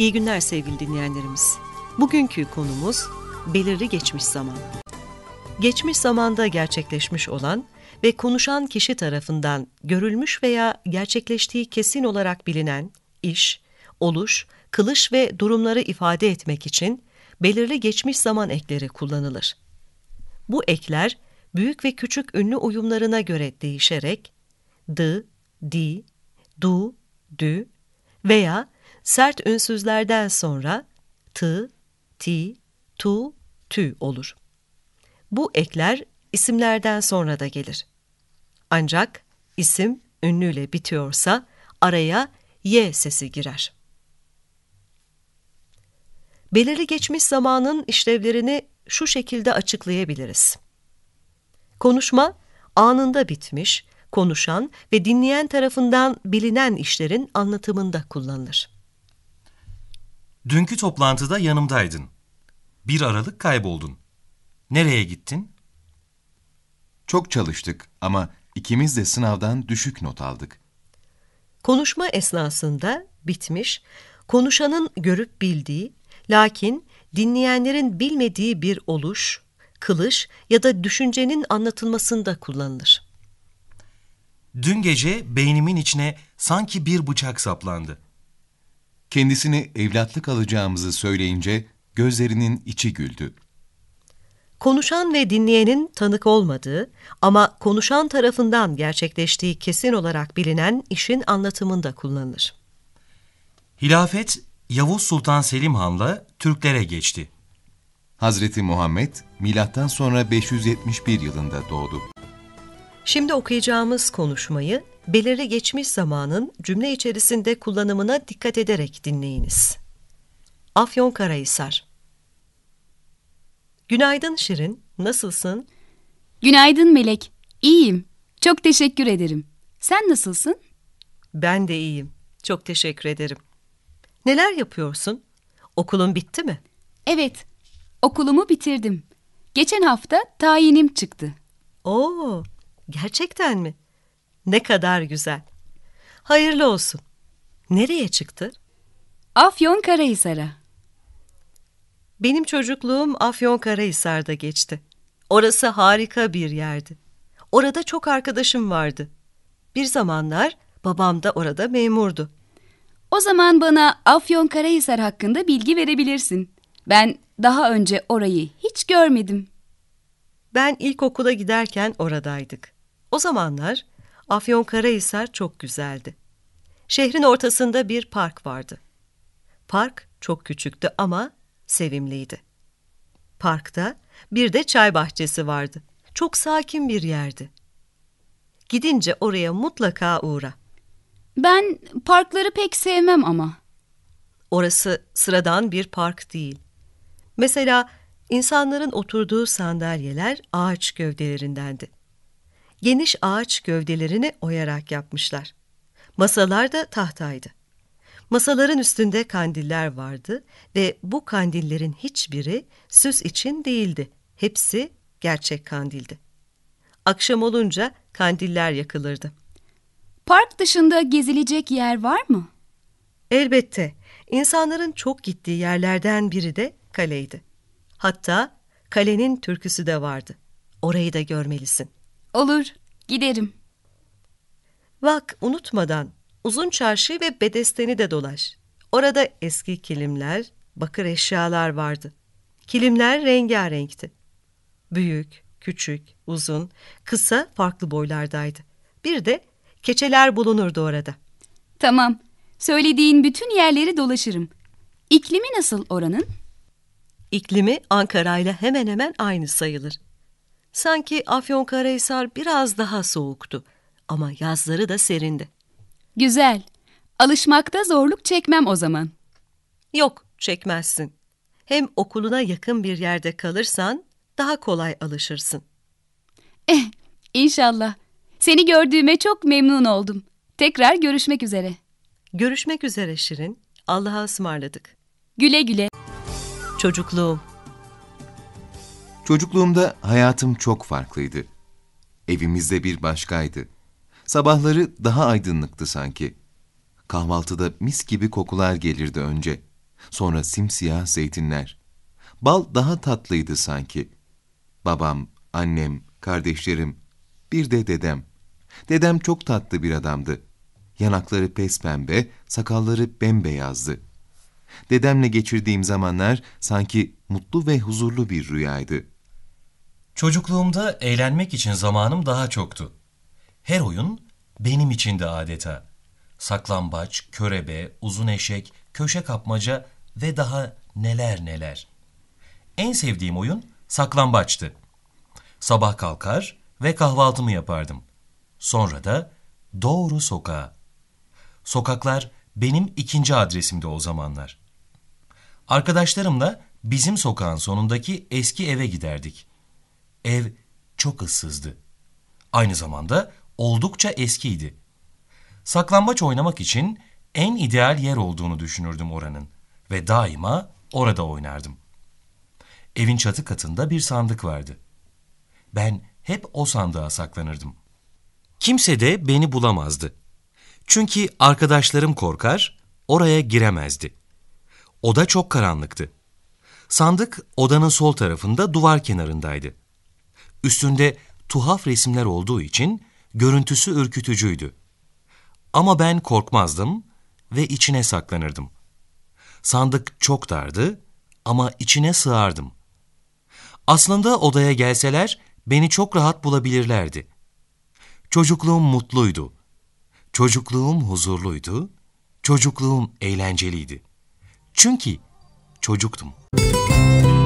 İyi günler sevgili dinleyenlerimiz. Bugünkü konumuz belirli geçmiş zaman. Geçmiş zamanda gerçekleşmiş olan ve konuşan kişi tarafından görülmüş veya gerçekleştiği kesin olarak bilinen iş, oluş, kılış ve durumları ifade etmek için belirli geçmiş zaman ekleri kullanılır. Bu ekler büyük ve küçük ünlü uyumlarına göre değişerek d, di, du, dü veya Sert ünsüzlerden sonra tı, ti, tu, tü olur. Bu ekler isimlerden sonra da gelir. Ancak isim ünlüyle bitiyorsa araya y sesi girer. Belirli geçmiş zamanın işlevlerini şu şekilde açıklayabiliriz. Konuşma anında bitmiş, konuşan ve dinleyen tarafından bilinen işlerin anlatımında kullanılır. Dünkü toplantıda yanımdaydın. Bir aralık kayboldun. Nereye gittin? Çok çalıştık ama ikimiz de sınavdan düşük not aldık. Konuşma esnasında bitmiş, konuşanın görüp bildiği, lakin dinleyenlerin bilmediği bir oluş, kılış ya da düşüncenin anlatılmasında kullanılır. Dün gece beynimin içine sanki bir bıçak saplandı kendisini evlatlık alacağımızı söyleyince gözlerinin içi güldü. Konuşan ve dinleyenin tanık olmadığı ama konuşan tarafından gerçekleştiği kesin olarak bilinen işin anlatımında kullanılır. Hilafet Yavuz Sultan Selim Han'la Türklere geçti. Hazreti Muhammed milattan sonra 571 yılında doğdu. Şimdi okuyacağımız konuşmayı belirli geçmiş zamanın cümle içerisinde kullanımına dikkat ederek dinleyiniz. Afyon Afyonkarahisar Günaydın Şirin, nasılsın? Günaydın Melek, iyiyim. Çok teşekkür ederim. Sen nasılsın? Ben de iyiyim. Çok teşekkür ederim. Neler yapıyorsun? Okulun bitti mi? Evet, okulumu bitirdim. Geçen hafta tayinim çıktı. Oo, gerçekten mi? Ne kadar güzel. Hayırlı olsun. Nereye çıktı? Afyon Karahisar'a. Benim çocukluğum Afyon Karahisar'da geçti. Orası harika bir yerdi. Orada çok arkadaşım vardı. Bir zamanlar babam da orada memurdu. O zaman bana Afyon Karahisar hakkında bilgi verebilirsin. Ben daha önce orayı hiç görmedim. Ben ilkokula giderken oradaydık. O zamanlar Afyonkarahisar çok güzeldi. Şehrin ortasında bir park vardı. Park çok küçüktü ama sevimliydi. Parkta bir de çay bahçesi vardı. Çok sakin bir yerdi. Gidince oraya mutlaka uğra. Ben parkları pek sevmem ama. Orası sıradan bir park değil. Mesela insanların oturduğu sandalyeler ağaç gövdelerindendi geniş ağaç gövdelerini oyarak yapmışlar. Masalar da tahtaydı. Masaların üstünde kandiller vardı ve bu kandillerin hiçbiri süs için değildi. Hepsi gerçek kandildi. Akşam olunca kandiller yakılırdı. Park dışında gezilecek yer var mı? Elbette. İnsanların çok gittiği yerlerden biri de kaleydi. Hatta kalenin türküsü de vardı. Orayı da görmelisin. Olur, giderim. Bak unutmadan uzun çarşıyı ve bedesteni de dolaş. Orada eski kilimler, bakır eşyalar vardı. Kilimler rengarenkti. Büyük, küçük, uzun, kısa farklı boylardaydı. Bir de keçeler bulunurdu orada. Tamam, söylediğin bütün yerleri dolaşırım. İklimi nasıl oranın? İklimi Ankara'yla hemen hemen aynı sayılır. Sanki Afyonkarahisar biraz daha soğuktu ama yazları da serindi. Güzel. Alışmakta zorluk çekmem o zaman. Yok, çekmezsin. Hem okuluna yakın bir yerde kalırsan daha kolay alışırsın. Eh, inşallah. Seni gördüğüme çok memnun oldum. Tekrar görüşmek üzere. Görüşmek üzere Şirin. Allah'a ısmarladık. Güle güle. Çocukluğum. Çocukluğumda hayatım çok farklıydı. Evimizde bir başkaydı. Sabahları daha aydınlıktı sanki. Kahvaltıda mis gibi kokular gelirdi önce. Sonra simsiyah zeytinler. Bal daha tatlıydı sanki. Babam, annem, kardeşlerim, bir de dedem. Dedem çok tatlı bir adamdı. Yanakları pes pembe, sakalları bembeyazdı. Dedemle geçirdiğim zamanlar sanki mutlu ve huzurlu bir rüyaydı. Çocukluğumda eğlenmek için zamanım daha çoktu. Her oyun benim içindi adeta. Saklambaç, körebe, uzun eşek, köşe kapmaca ve daha neler neler. En sevdiğim oyun saklambaçtı. Sabah kalkar ve kahvaltımı yapardım. Sonra da doğru sokağa. Sokaklar benim ikinci adresimdi o zamanlar. Arkadaşlarımla bizim sokağın sonundaki eski eve giderdik. Ev çok ıssızdı. Aynı zamanda oldukça eskiydi. Saklambaç oynamak için en ideal yer olduğunu düşünürdüm oranın ve daima orada oynardım. Evin çatı katında bir sandık vardı. Ben hep o sandığa saklanırdım. Kimse de beni bulamazdı. Çünkü arkadaşlarım korkar, oraya giremezdi. Oda çok karanlıktı. Sandık odanın sol tarafında duvar kenarındaydı. Üstünde tuhaf resimler olduğu için görüntüsü ürkütücüydü. Ama ben korkmazdım ve içine saklanırdım. Sandık çok dardı ama içine sığardım. Aslında odaya gelseler beni çok rahat bulabilirlerdi. Çocukluğum mutluydu. Çocukluğum huzurluydu. Çocukluğum eğlenceliydi. Çünkü çocuktum. Müzik